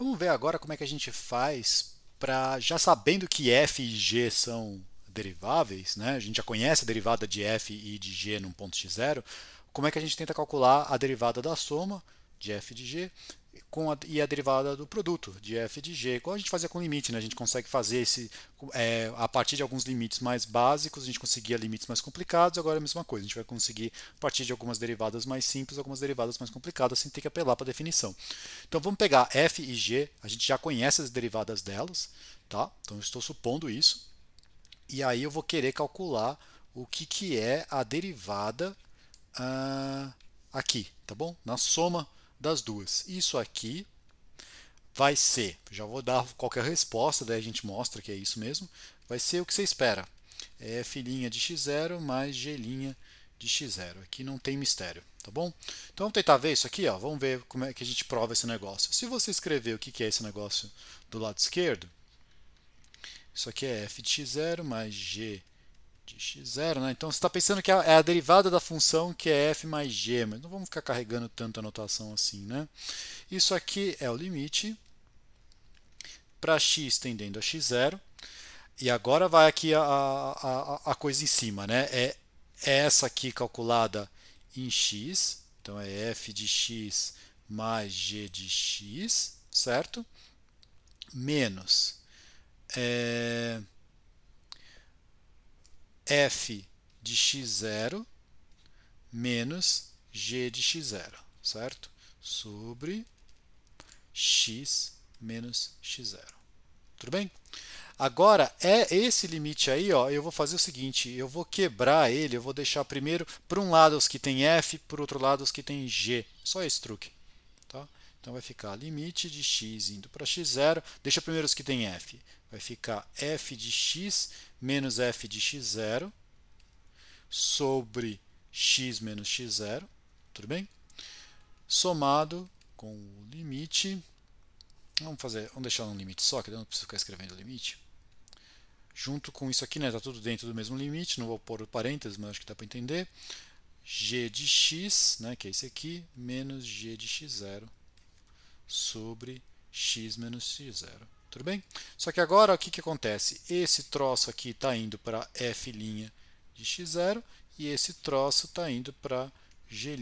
Vamos ver agora como é que a gente faz para, já sabendo que f e g são deriváveis, né? a gente já conhece a derivada de f e de g num ponto x0, como é que a gente tenta calcular a derivada da soma de f de g com a, e a derivada do produto, de f de g, igual a gente fazia com limite, né? a gente consegue fazer esse, é, a partir de alguns limites mais básicos, a gente conseguia limites mais complicados, agora é a mesma coisa, a gente vai conseguir a partir de algumas derivadas mais simples, algumas derivadas mais complicadas, sem ter que apelar para a definição. Então vamos pegar f e g, a gente já conhece as derivadas delas, tá? então eu estou supondo isso, e aí eu vou querer calcular o que, que é a derivada uh, aqui, tá bom? Na soma das duas. Isso aqui vai ser, já vou dar qualquer resposta, daí a gente mostra que é isso mesmo, vai ser o que você espera. É f de x0 mais g' de x0. Aqui não tem mistério, tá bom? Então vamos tentar ver isso aqui, ó. vamos ver como é que a gente prova esse negócio. Se você escrever o que é esse negócio do lado esquerdo, isso aqui é f de x0 mais g de x0, né? Então você está pensando que é, é a derivada da função que é f mais g, mas não vamos ficar carregando tanta notação assim, né? Isso aqui é o limite para x tendendo a x0. E agora vai aqui a, a, a coisa em cima, né? É, é essa aqui calculada em x, então é f de x mais g de x, certo? Menos é, f de x0 menos g de x0, certo? Sobre x menos x0. Tudo bem? Agora, é esse limite aí, ó, eu vou fazer o seguinte, eu vou quebrar ele, eu vou deixar primeiro, para um lado os que tem f, por outro lado os que tem g. Só esse truque. Tá? Então vai ficar limite de x indo para x0. Deixa primeiro os que tem f. Vai ficar f de x menos f de x0 sobre x menos x0. Tudo bem? Somado com o limite. Vamos, fazer, vamos deixar um limite só, que eu não preciso ficar escrevendo limite. Junto com isso aqui, está né? tudo dentro do mesmo limite, não vou pôr o parênteses, mas acho que dá para entender. g de x, né, que é esse aqui, menos g de x0 sobre x menos x0. Tudo bem? Só que agora, o que, que acontece? Esse troço aqui está indo para f' de x0 e esse troço está indo para g'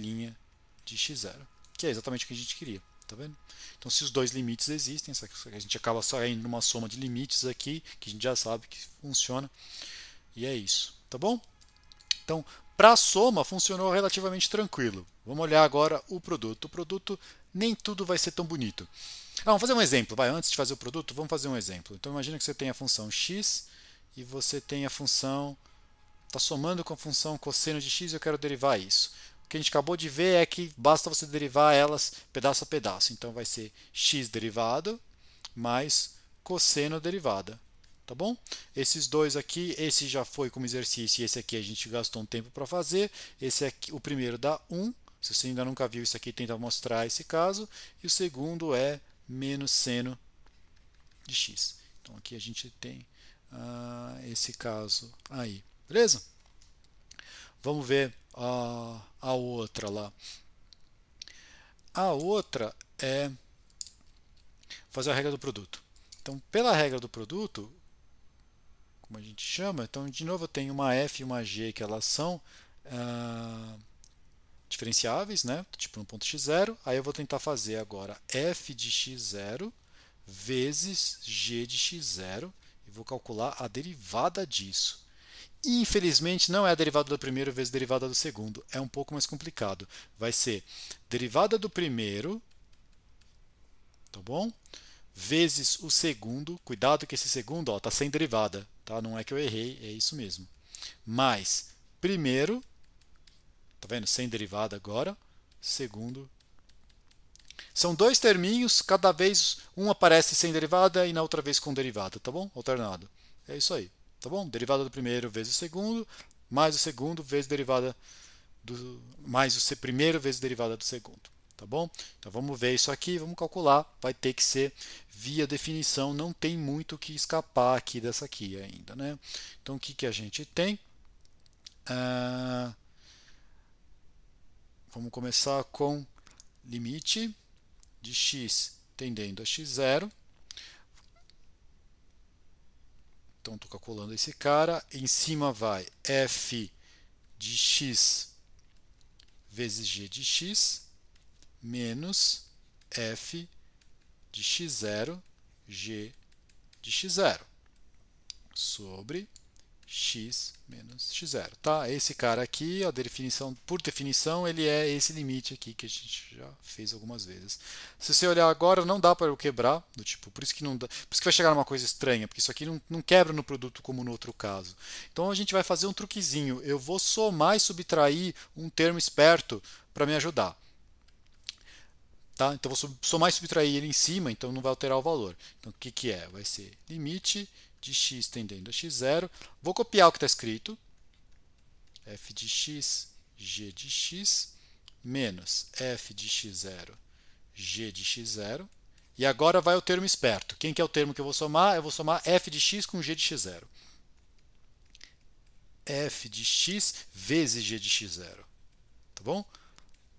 de x0, que é exatamente o que a gente queria. Tá vendo? Então, se os dois limites existem, só que a gente acaba saindo numa soma de limites aqui, que a gente já sabe que funciona, e é isso, tá bom? Então, para a soma, funcionou relativamente tranquilo. Vamos olhar agora o produto. O produto nem tudo vai ser tão bonito. Ah, vamos fazer um exemplo, vai, antes de fazer o produto, vamos fazer um exemplo. Então imagina que você tem a função x e você tem a função está somando com a função cosseno de x e eu quero derivar isso. O que a gente acabou de ver é que basta você derivar elas pedaço a pedaço. Então vai ser x derivado mais cosseno derivada. Tá bom? Esses dois aqui, esse já foi como exercício e esse aqui a gente gastou um tempo para fazer. Esse aqui, o primeiro dá 1 se você ainda nunca viu isso aqui, tenta mostrar esse caso. E o segundo é menos seno de x. Então aqui a gente tem uh, esse caso aí. Beleza? Vamos ver a, a outra lá. A outra é fazer a regra do produto. Então, pela regra do produto, como a gente chama, então de novo eu tenho uma F e uma G que elas são uh, diferenciáveis, né? Tipo no ponto x0. Aí eu vou tentar fazer agora f de x0 vezes g de x0 e vou calcular a derivada disso. Infelizmente, não é a derivada do primeiro vezes a derivada do segundo. É um pouco mais complicado. Vai ser derivada do primeiro, tá bom? Vezes o segundo. Cuidado que esse segundo está sem derivada, tá? Não é que eu errei, é isso mesmo. Mais primeiro vendo? Sem derivada agora. Segundo. São dois terminhos, cada vez um aparece sem derivada e na outra vez com derivada, tá bom? Alternado. É isso aí, tá bom? Derivada do primeiro vezes o segundo, mais o segundo vezes derivada do mais o primeiro vezes derivada do segundo, tá bom? Então vamos ver isso aqui, vamos calcular, vai ter que ser via definição, não tem muito que escapar aqui dessa aqui ainda, né? Então o que que a gente tem? Uh, vamos começar com limite de x tendendo a x0. Então, estou calculando esse cara. Em cima vai f de x vezes g de x menos f de x0, g de x0 sobre x menos x0, tá? Esse cara aqui, a definição, por definição, ele é esse limite aqui que a gente já fez algumas vezes. Se você olhar agora, não dá para eu quebrar, do tipo, por isso que não dá, por isso que vai chegar uma coisa estranha, porque isso aqui não, não quebra no produto como no outro caso. Então a gente vai fazer um truquezinho, eu vou somar e subtrair um termo esperto para me ajudar. Tá? Então vou somar e subtrair ele em cima, então não vai alterar o valor. Então o que, que é? Vai ser limite de x tendendo a x0. Vou copiar o que está escrito. f de x, g de x, menos f de x0, g de x0. E agora vai o termo esperto. Quem que é o termo que eu vou somar? Eu vou somar f de x com g de x0. f de x vezes g de x0. Tá bom?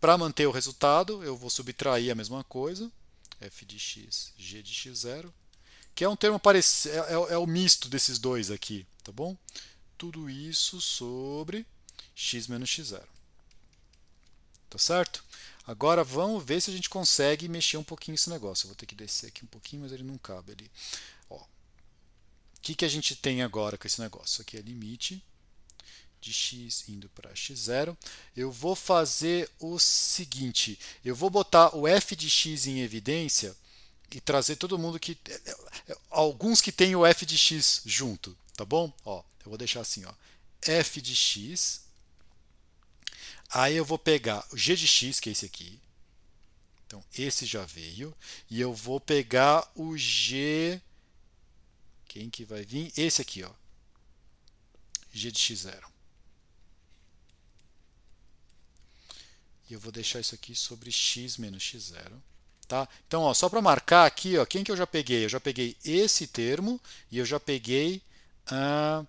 Para manter o resultado, eu vou subtrair a mesma coisa. f de x, g de x0 que é um termo parecido, é, é, é o misto desses dois aqui, tá bom? Tudo isso sobre x menos x0. Tá certo? Agora vamos ver se a gente consegue mexer um pouquinho esse negócio. Eu vou ter que descer aqui um pouquinho, mas ele não cabe ali. O que, que a gente tem agora com esse negócio? Aqui é limite de x indo para x0. Eu vou fazer o seguinte, eu vou botar o f de x em evidência e trazer todo mundo que. É, é, alguns que tem o f de x junto, tá bom? Ó, eu vou deixar assim, ó. f de x. Aí eu vou pegar o g de x, que é esse aqui. Então, esse já veio. E eu vou pegar o g. Quem que vai vir? Esse aqui, ó. g de x0. E eu vou deixar isso aqui sobre x menos x0. Tá? Então, ó, só para marcar aqui, ó, quem que eu já peguei? Eu já peguei esse termo e eu já peguei ah,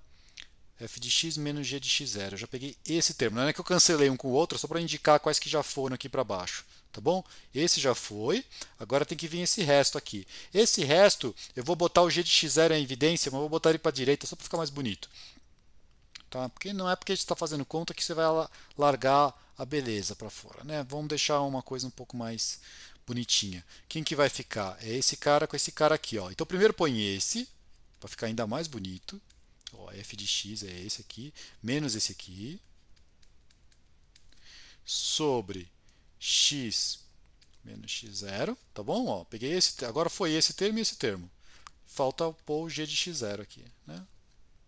f de x menos g de x zero. Eu já peguei esse termo. Não é que eu cancelei um com o outro, só para indicar quais que já foram aqui para baixo. Tá bom? Esse já foi. Agora tem que vir esse resto aqui. Esse resto, eu vou botar o g de x zero em evidência, mas vou botar ele para a direita só para ficar mais bonito. Tá? Porque não é porque a gente está fazendo conta que você vai largar a beleza para fora. Né? Vamos deixar uma coisa um pouco mais bonitinha. Quem que vai ficar? É esse cara com esse cara aqui. Ó. Então, primeiro põe esse, para ficar ainda mais bonito. Ó, f de x é esse aqui, menos esse aqui. Sobre x menos x0, tá bom? Ó, peguei esse, agora foi esse termo e esse termo. Falta pôr o g de x0 aqui, né?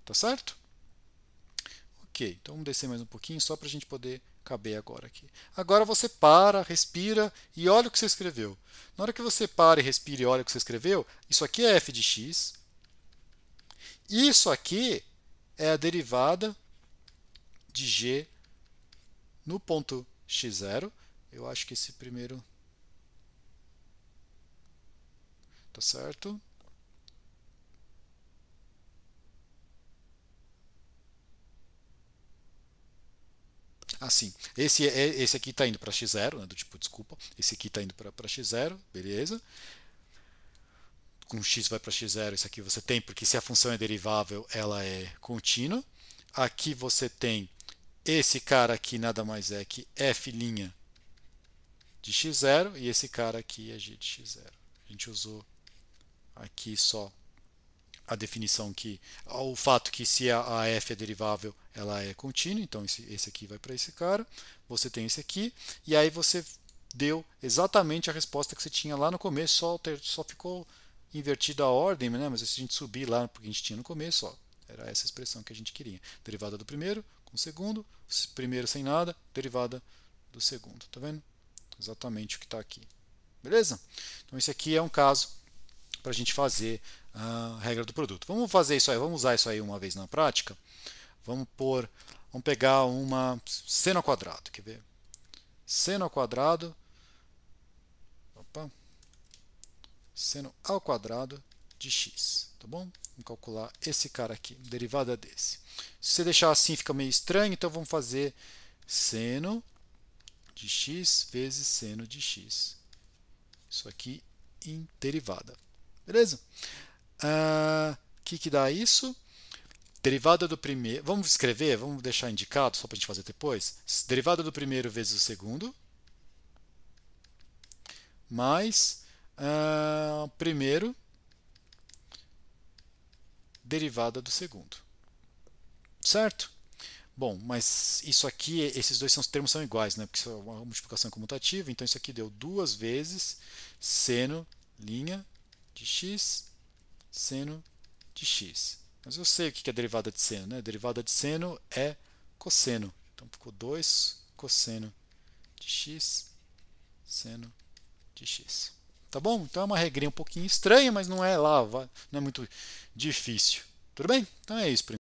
Tá certo? Ok, então vamos descer mais um pouquinho só para a gente poder caber agora aqui. Agora você para, respira e olha o que você escreveu. Na hora que você para e respira e olha o que você escreveu, isso aqui é f de x. Isso aqui é a derivada de g no ponto x0. Eu acho que esse primeiro... Tá certo? assim, esse, é, é, esse aqui está indo para x0, né, do tipo, desculpa, esse aqui está indo para x0, beleza. Com x vai para x0, isso aqui você tem, porque se a função é derivável, ela é contínua. Aqui você tem esse cara aqui nada mais é que f' de x0 e esse cara aqui é g de x0. A gente usou aqui só a definição que o fato que se a, f é derivável ela é contínua então esse, esse aqui vai para esse cara você tem esse aqui e aí você deu exatamente a resposta que você tinha lá no começo só só ficou invertida a ordem né mas se a gente subir lá porque a gente tinha no começo ó, era essa expressão que a gente queria derivada do primeiro com o segundo primeiro sem nada derivada do segundo tá vendo exatamente o que está aqui beleza então esse aqui é um caso para a gente fazer a regra do produto. Vamos fazer isso aí, vamos usar isso aí uma vez na prática. Vamos pôr, vamos pegar uma seno ao quadrado, quer ver? Seno ao quadrado, opa, seno ao quadrado de x, tá bom? Vamos calcular esse cara aqui, derivada é desse. Se você deixar assim fica meio estranho, então vamos fazer seno de x vezes seno de x. Isso aqui em derivada. Beleza? O uh, ah, que, que dá isso? Derivada do primeiro. Vamos escrever, vamos deixar indicado só para a gente fazer depois. Derivada do primeiro vezes o segundo. Mais uh, primeiro derivada do segundo. Certo? Bom, mas isso aqui, esses dois são, termos são iguais, né? Porque isso é uma multiplicação comutativa, então isso aqui deu duas vezes seno linha de x, seno de x. Mas eu sei o que é derivada de seno, né? Derivada de seno é cosseno. Então ficou 2 cosseno de x, seno de x. Tá bom? Então é uma regrinha um pouquinho estranha, mas não é lá, não é muito difícil. Tudo bem? Então é isso.